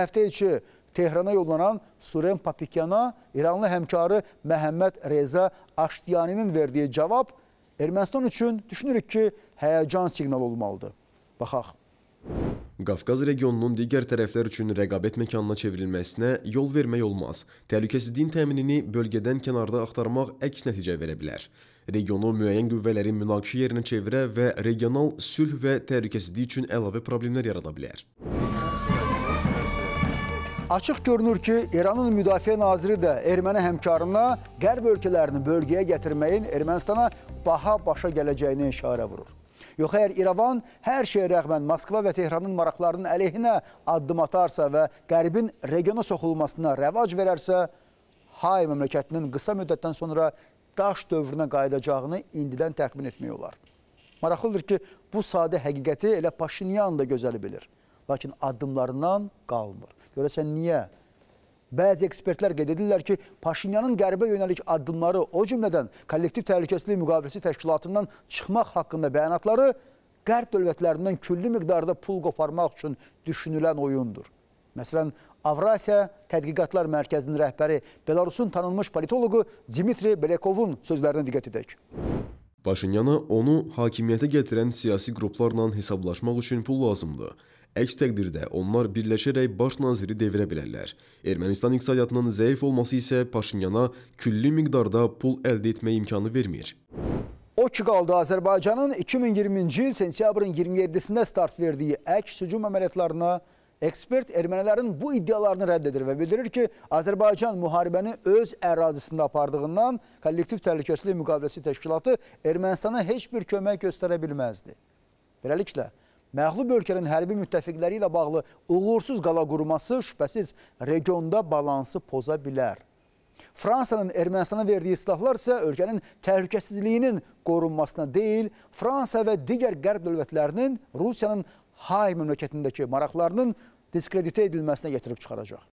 Həftə içi Tehrana yollanan Surem Papikyana İranlı həmkarı Məhəmməd Reza Aşdiyaninin verdiyi cavab Ermənistan üçün düşünürük ki, həyəcan siqnalı olmalıdır. Baxaq. Qafqaz regionunun digər tərəflər üçün rəqabət məkanına çevrilməsinə yol vermək olmaz. Təhlükəsizliyin təminini bölgədən kənarda axtarmaq əks nəticə verə bilər. Regionu müəyyən qüvvələrin münaqişə yerinə çevirə və regional sülh və təhlükəsizlik üçün əlavə problemlər yarada bilər. Açıq görünür ki, İranın müdafiə naziri də erməni həmkarına qərb ölkələrini bölgəyə gətirməyin Ermənistana baha başa gələcəyini işarə vurur. Yox, əgər İravan hər şeyə rəğmən Moskva və Tehranın maraqlarının əleyhinə addım atarsa və qərbin regiona soxulmasına rəvac verərsə, Hay məmləkətinin qısa müddətdən sonra daş dövrünə qayıdacağını indidən təxmin etmək olar. Maraqlıdır ki, bu sadə həqiqəti elə Paşinyan da gözəli bilir lakin addımlarından qalmır. Görəsən niyə? Bəzi ekspertlər qeyd edirlər ki, Paşinyanın qərbə yönəlik addımları, o cümlədən kollektiv təhlükəsizlik müqaviləsi təşkilatından çıxmaq haqqında bəyanatları qərb dövlətlərindən küllü miqdarda pul qoparmaq üçün düşünülən oyundur. Məsələn, Avrasiya Tədqiqatlar Mərkəzinin rəhbəri Belarusun tanınmış politoloqu Dimitri Belekovun sözlərinə diqqət edək. Paşinyana onu hakimiyyətə gətirən siyasi qruplarla hesablaşmaq üçün pul lazımdır. Əks təqdirdə onlar birləşərək baş naziri devirə bilərlər. Ermənistan iqtisadiyyatının zəif olması isə Paşinyana külli miqdarda pul əldə etmək imkanı vermir. O ki qaldı Azərbaycanın 2020-ci il sentyabrın 27-sində start verdiyi əks hücum əməliyyatlarına Ekspert ermənilərin bu iddialarını rədd edir və bildirir ki, Azərbaycan müharibəni öz ərazisində apardığından kollektiv təhlükəsizlik müqaviləsi təşkilatı Ermənistana heç bir kömək göstərə bilməzdi. Beləliklə, məğlub ölkənin hərbi müttəfiqləri ilə bağlı uğursuz qala qurması şübhəsiz regionda balansı poza bilər. Fransanın Ermənistana verdiyi silahlar isə ölkənin təhlükəsizliyinin qorunmasına deyil, Fransa və digər qərb dövlətlərinin Rusiyanın hay məmləkətindəki maraqlarının diskreditə edilməsinə gətirib çıxaracaq.